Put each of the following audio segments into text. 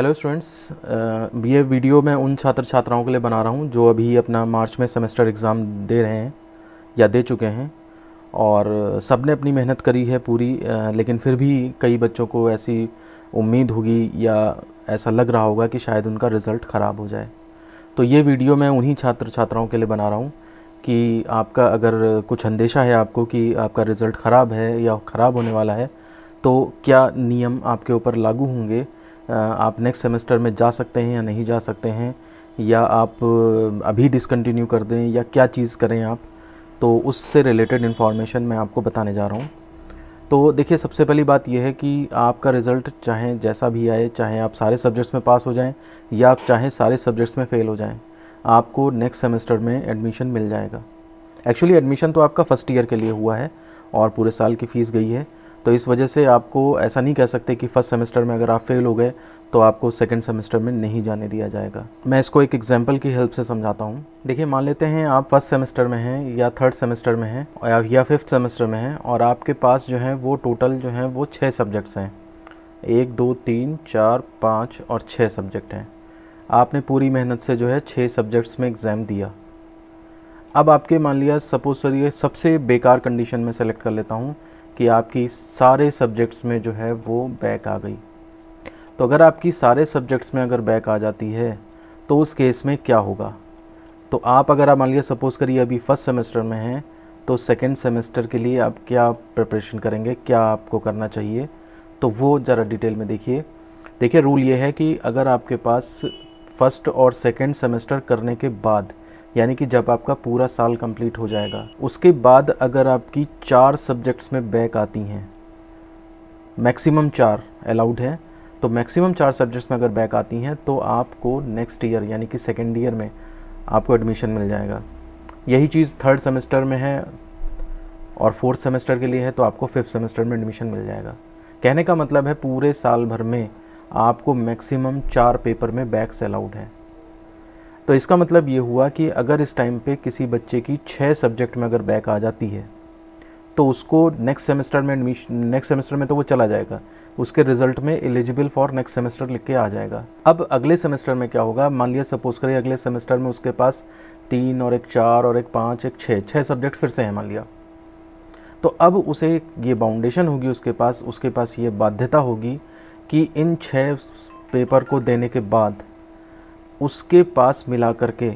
hello students ये video मैं उन छात्र छात्राओं के लिए बना रहा हूँ जो अभी अपना मार्च में सेमेस्टर एग्ज़ाम दे रहे हैं या दे चुके हैं और सब ने अपनी मेहनत करी है पूरी आ, लेकिन फिर भी कई बच्चों को ऐसी उम्मीद होगी या ऐसा लग रहा होगा कि शायद उनका रिज़ल्ट ख़राब हो जाए तो ये वीडियो मैं उन्हीं छात्र छात्राओं के लिए बना रहा हूँ कि आपका अगर कुछ अंदेशा है आपको कि आपका रिज़ल्ट ख़राब है या ख़राब होने वाला है तो क्या नियम आपके ऊपर लागू होंगे आप नेक्स्ट सेमेस्टर में जा सकते हैं या नहीं जा सकते हैं या आप अभी डिसकंटिन्यू कर दें या क्या चीज़ करें आप तो उससे रिलेटेड इन्फॉर्मेशन मैं आपको बताने जा रहा हूँ तो देखिए सबसे पहली बात यह है कि आपका रिज़ल्ट चाहे जैसा भी आए चाहे आप सारे सब्जेक्ट्स में पास हो जाएं या आप चाहे सारे सब्जेक्ट्स में फ़ेल हो जाएं आपको नेक्स्ट सेमेस्टर में एडमिशन मिल जाएगा एक्चुअली एडमिशन तो आपका फ़र्स्ट ईयर के लिए हुआ है और पूरे साल की फ़ीस गई है तो इस वजह से आपको ऐसा नहीं कह सकते कि फ़र्स्ट सेमेस्टर में अगर आप फेल हो गए तो आपको सेकेंड सेमेस्टर में नहीं जाने दिया जाएगा मैं इसको एक एग्जाम्पल की हेल्प से समझाता हूँ देखिए मान लेते हैं आप फर्स्ट सेमेस्टर में हैं या थर्ड सेमेस्टर में हैं या फिफ्थ सेमेस्टर में हैं और आपके पास जो है वो टोटल जो है वो छः सब्जेक्ट्स हैं एक दो तीन चार पाँच और छः सब्जेक्ट हैं आपने पूरी मेहनत से जो है छः सब्जेक्ट्स में एग्ज़ाम दिया अब आपके मान लिया सपोज सर ये सबसे बेकार कंडीशन में सेलेक्ट कर लेता हूँ कि आपकी सारे सब्जेक्ट्स में जो है वो बैक आ गई तो अगर आपकी सारे सब्जेक्ट्स में अगर बैक आ जाती है तो उस केस में क्या होगा तो आप अगर आप मान लिया सपोज़ करिए अभी फर्स्ट सेमेस्टर में हैं तो सेकेंड सेमेस्टर के लिए आप क्या प्रिपरेशन करेंगे क्या आपको करना चाहिए तो वो ज़रा डिटेल में देखिए देखिए रूल ये है कि अगर आपके पास फर्स्ट और सेकेंड सेमेस्टर करने के बाद यानी कि जब आपका पूरा साल कंप्लीट हो जाएगा उसके बाद अगर आपकी चार सब्जेक्ट्स में बैक आती हैं मैक्सिमम चार अलाउड है तो मैक्सिमम चार सब्जेक्ट्स में अगर बैक आती हैं तो आपको नेक्स्ट ईयर यानी कि सेकेंड ईयर में आपको एडमिशन मिल जाएगा यही चीज़ थर्ड सेमेस्टर में है और फोर्थ सेमेस्टर के लिए है तो आपको फिफ्थ सेमेस्टर में एडमिशन मिल जाएगा कहने का मतलब है पूरे साल भर में आपको मैक्सिमम चार पेपर में बैक्स अलाउड हैं तो इसका मतलब ये हुआ कि अगर इस टाइम पे किसी बच्चे की छः सब्जेक्ट में अगर बैक आ जाती है तो उसको नेक्स्ट सेमेस्टर में एडमिशन नेक्स्ट सेमेस्टर में तो वो चला जाएगा उसके रिजल्ट में एलिजिबल फॉर नेक्स्ट सेमेस्टर लिख के आ जाएगा अब अगले सेमेस्टर में क्या होगा मान लिया सपोज करिए अगले सेमेस्टर में उसके पास तीन और एक चार और एक पाँच एक छः छः सब्जेक्ट फिर से हैं मान लिया तो अब उसे ये बाउंडेशन होगी उसके पास उसके पास ये बाध्यता होगी कि इन छः पेपर को देने के बाद उसके पास मिला करके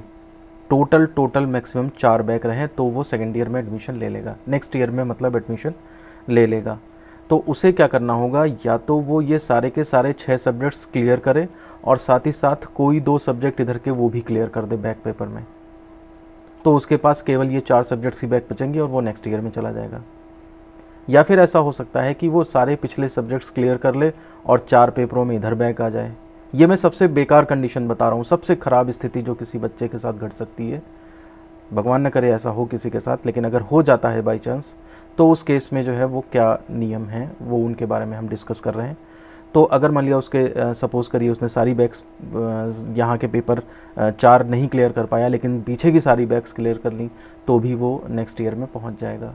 टोटल टोटल मैक्सिमम चार बैक रहें तो वो सेकेंड ईयर में एडमिशन ले लेगा नेक्स्ट ईयर में मतलब एडमिशन ले लेगा तो उसे क्या करना होगा या तो वो ये सारे के सारे छः सब्जेक्ट्स क्लियर करे और साथ ही साथ कोई दो सब्जेक्ट इधर के वो भी क्लियर कर दे बैक पेपर में तो उसके पास केवल ये चार सब्जेक्ट्स ही बैक बचेंगे और वो नेक्स्ट ईयर में चला जाएगा या फिर ऐसा हो सकता है कि वो सारे पिछले सब्जेक्ट्स क्लियर कर ले और चार पेपरों में इधर बैक आ जाए ये मैं सबसे बेकार कंडीशन बता रहा हूँ सबसे ख़राब स्थिति जो किसी बच्चे के साथ घट सकती है भगवान न करे ऐसा हो किसी के साथ लेकिन अगर हो जाता है बाई चांस तो उस केस में जो है वो क्या नियम हैं वो उनके बारे में हम डिस्कस कर रहे हैं तो अगर मान लिया उसके सपोज़ करिए उसने सारी बैग्स यहाँ के पेपर चार नहीं क्लियर कर पाया लेकिन पीछे की सारी बैग्स क्लियर कर ली तो भी वो नेक्स्ट ईयर में पहुँच जाएगा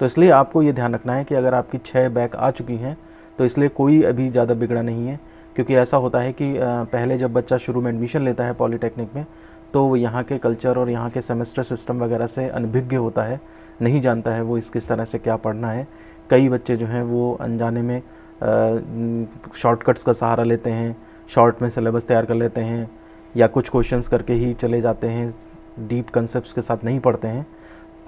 तो इसलिए आपको ये ध्यान रखना है कि अगर आपकी छः बैग आ चुकी हैं तो इसलिए कोई अभी ज़्यादा बिगड़ा नहीं है क्योंकि ऐसा होता है कि पहले जब बच्चा शुरू में एडमिशन लेता है पॉलीटेक्निक में तो वो यहाँ के कल्चर और यहाँ के सेमेस्टर सिस्टम वगैरह से अनभिज्ञ होता है नहीं जानता है वो इस किस तरह से क्या पढ़ना है कई बच्चे जो हैं वो अनजाने में शॉर्टकट्स का सहारा लेते हैं शॉर्ट में सिलेबस तैयार कर लेते हैं या कुछ क्वेश्चंस करके ही चले जाते हैं डीप कंसेप्ट के साथ नहीं पढ़ते हैं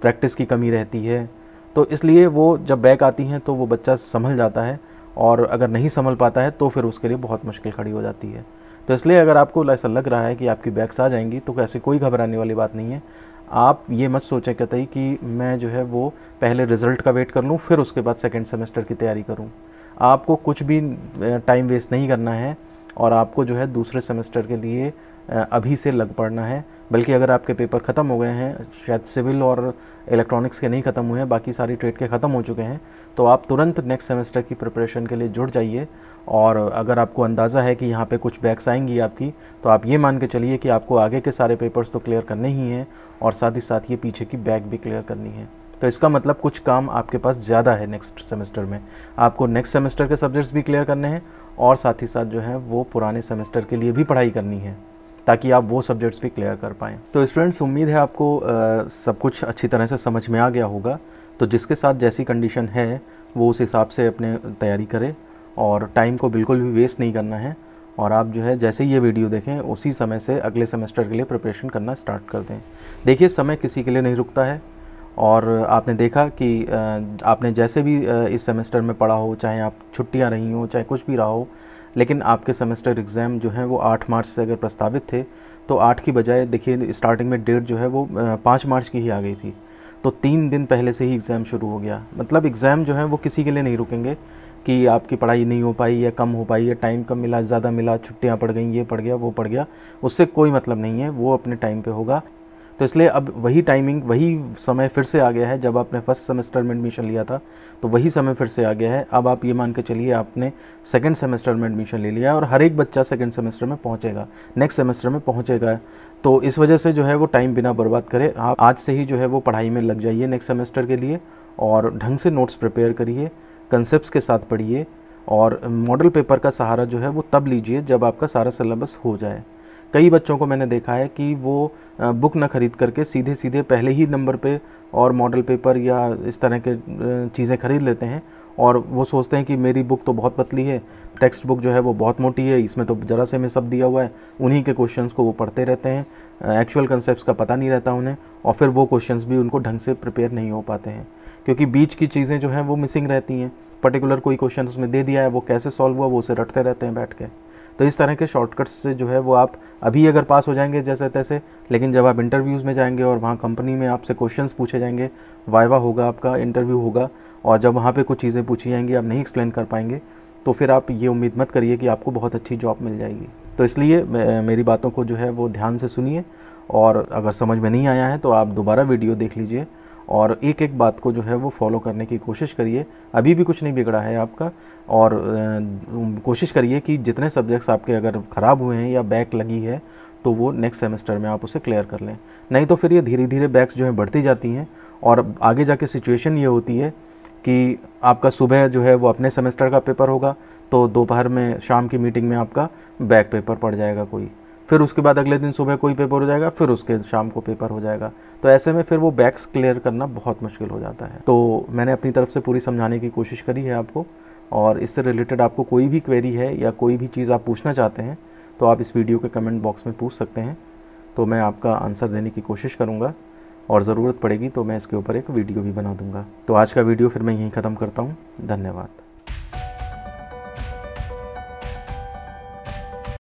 प्रैक्टिस की कमी रहती है तो इसलिए वो जब बैक आती हैं तो वो बच्चा संभल जाता है और अगर नहीं संभल पाता है तो फिर उसके लिए बहुत मुश्किल खड़ी हो जाती है तो इसलिए अगर आपको ऐसा लग रहा है कि आपकी बैग्स आ जाएंगी तो ऐसे कोई घबराने वाली बात नहीं है आप ये मत सोचें कतई कि मैं जो है वो पहले रिज़ल्ट का वेट कर लूँ फिर उसके बाद सेकेंड सेमेस्टर की तैयारी करूँ आपको कुछ भी टाइम वेस्ट नहीं करना है और आपको जो है दूसरे सेमेस्टर के लिए अभी से लग पड़ना है बल्कि अगर आपके पेपर ख़त्म हो गए हैं शायद सिविल और इलेक्ट्रॉनिक्स के नहीं ख़त्म हुए हैं बाकी सारी ट्रेड के ख़त्म हो चुके हैं तो आप तुरंत नेक्स्ट सेमेस्टर की प्रिपरेशन के लिए जुड़ जाइए और अगर आपको अंदाज़ा है कि यहाँ पे कुछ बैक्स आएंगी आपकी तो आप ये मान के चलिए कि आपको आगे के सारे पेपर्स तो क्लियर करने ही हैं और साथ ही साथ ये पीछे की बैक भी क्लियर करनी है तो इसका मतलब कुछ काम आपके पास ज़्यादा है नेक्स्ट सेमेस्टर में आपको नेक्स्ट सेमेस्टर के सब्जेक्ट्स भी क्लियर करने हैं और साथ ही साथ जो है वो पुराने सेमेस्टर के लिए भी पढ़ाई करनी है ताकि आप वो सब्जेक्ट्स भी क्लियर कर पाएँ तो स्टूडेंट्स उम्मीद है आपको आ, सब कुछ अच्छी तरह से समझ में आ गया होगा तो जिसके साथ जैसी कंडीशन है वो उस हिसाब से अपने तैयारी करें और टाइम को बिल्कुल भी वेस्ट नहीं करना है और आप जो है जैसे ही ये वीडियो देखें उसी समय से अगले सेमेस्टर के लिए प्रिपरेशन करना स्टार्ट कर दें देखिए समय किसी के लिए नहीं रुकता है और आपने देखा कि आपने जैसे भी इस सेमेस्टर में पढ़ा हो चाहे आप छुट्टियां रही हो चाहे कुछ भी रहा हो लेकिन आपके सेमेस्टर एग्ज़ाम जो हैं वो आठ मार्च से अगर प्रस्तावित थे तो आठ की बजाय देखिए स्टार्टिंग में डेट जो है वो पाँच मार्च की ही आ गई थी तो तीन दिन पहले से ही एग्ज़ाम शुरू हो गया मतलब एग्ज़ाम जो है वो किसी के लिए नहीं रुकेंगे कि आपकी पढ़ाई नहीं हो पाई या कम हो पाई या टाइम कम मिला ज़्यादा मिला छुट्टियाँ पड़ गई ये पड़ गया वो पड़ गया उससे कोई मतलब नहीं है वो अपने टाइम पे होगा तो इसलिए अब वही टाइमिंग वही समय फिर से आ गया है जब आपने फर्स्ट सेमेस्टर में एडमिशन लिया था तो वही समय फिर से आ गया है अब आप ये मान के चलिए आपने सेकेंड सेमेस्टर में एडमिशन ले लिया और हर एक बच्चा सेकेंड सेमेस्टर में पहुँचेगा नेक्स्ट सेमेस्टर में पहुँचेगा तो इस वजह से जो है वो टाइम बिना बर्बाद करे आप आज से ही जो है वो पढ़ाई में लग जाइए नेक्स्ट सेमेस्टर के लिए और ढंग से नोट्स प्रिपेयर करिए कंसेप्ट के साथ पढ़िए और मॉडल पेपर का सहारा जो है वो तब लीजिए जब आपका सारा सिलेबस हो जाए कई बच्चों को मैंने देखा है कि वो बुक ना ख़रीद करके सीधे सीधे पहले ही नंबर पे और मॉडल पेपर या इस तरह के चीज़ें ख़रीद लेते हैं और वो सोचते हैं कि मेरी बुक तो बहुत पतली है टेक्स्ट बुक जो है वो बहुत मोटी है इसमें तो ज़रा से में सब दिया हुआ है उन्हीं के क्वेश्चन को वो पढ़ते रहते हैं एक्चुअल कंसेप्ट का पता नहीं रहता उन्हें और फिर वो क्वेश्चन भी उनको ढंग से प्रिपेयर नहीं हो पाते हैं क्योंकि बीच की चीज़ें जो हैं वो मिसिंग रहती हैं पर्टिकुलर कोई क्वेश्चन उसमें दे दिया है वो कैसे सॉल्व हुआ वो उसे रटते रहते हैं बैठ के तो इस तरह के शॉर्टकट्स से जो है वो आप अभी अगर पास हो जाएंगे जैसे तैसे लेकिन जब आप इंटरव्यूज़ में जाएंगे और वहाँ कंपनी में आपसे क्वेश्चन पूछे जाएंगे वाइवा होगा आपका इंटरव्यू होगा और जब वहाँ पर कुछ चीज़ें पूछी जाएंगी आप नहीं एक्सप्लेन कर पाएंगे तो फिर आप ये उम्मीद मत करिए कि आपको बहुत अच्छी जॉब मिल जाएगी तो इसलिए मेरी बातों को जो है वो ध्यान से सुनिए और अगर समझ में नहीं आया है तो आप दोबारा वीडियो देख लीजिए और एक एक बात को जो है वो फॉलो करने की कोशिश करिए अभी भी कुछ नहीं बिगड़ा है आपका और कोशिश करिए कि जितने सब्जेक्ट्स आपके अगर ख़राब हुए हैं या बैक लगी है तो वो नेक्स्ट सेमेस्टर में आप उसे क्लियर कर लें नहीं तो फिर ये धीरे धीरे बैक्स जो हैं बढ़ती जाती हैं और आगे जाके सिचुएशन ये होती है कि आपका सुबह जो है वो अपने सेमेस्टर का पेपर होगा तो दोपहर में शाम की मीटिंग में आपका बैक पेपर पड़ जाएगा कोई फिर उसके बाद अगले दिन सुबह कोई पेपर हो जाएगा फिर उसके शाम को पेपर हो जाएगा तो ऐसे में फिर वो बैक्स क्लियर करना बहुत मुश्किल हो जाता है तो मैंने अपनी तरफ से पूरी समझाने की कोशिश करी है आपको और इससे रिलेटेड आपको कोई भी क्वेरी है या कोई भी चीज़ आप पूछना चाहते हैं तो आप इस वीडियो के कमेंट बॉक्स में पूछ सकते हैं तो मैं आपका आंसर देने की कोशिश करूँगा और ज़रूरत पड़ेगी तो मैं इसके ऊपर एक वीडियो भी बना दूँगा तो आज का वीडियो फिर मैं यहीं ख़त्म करता हूँ धन्यवाद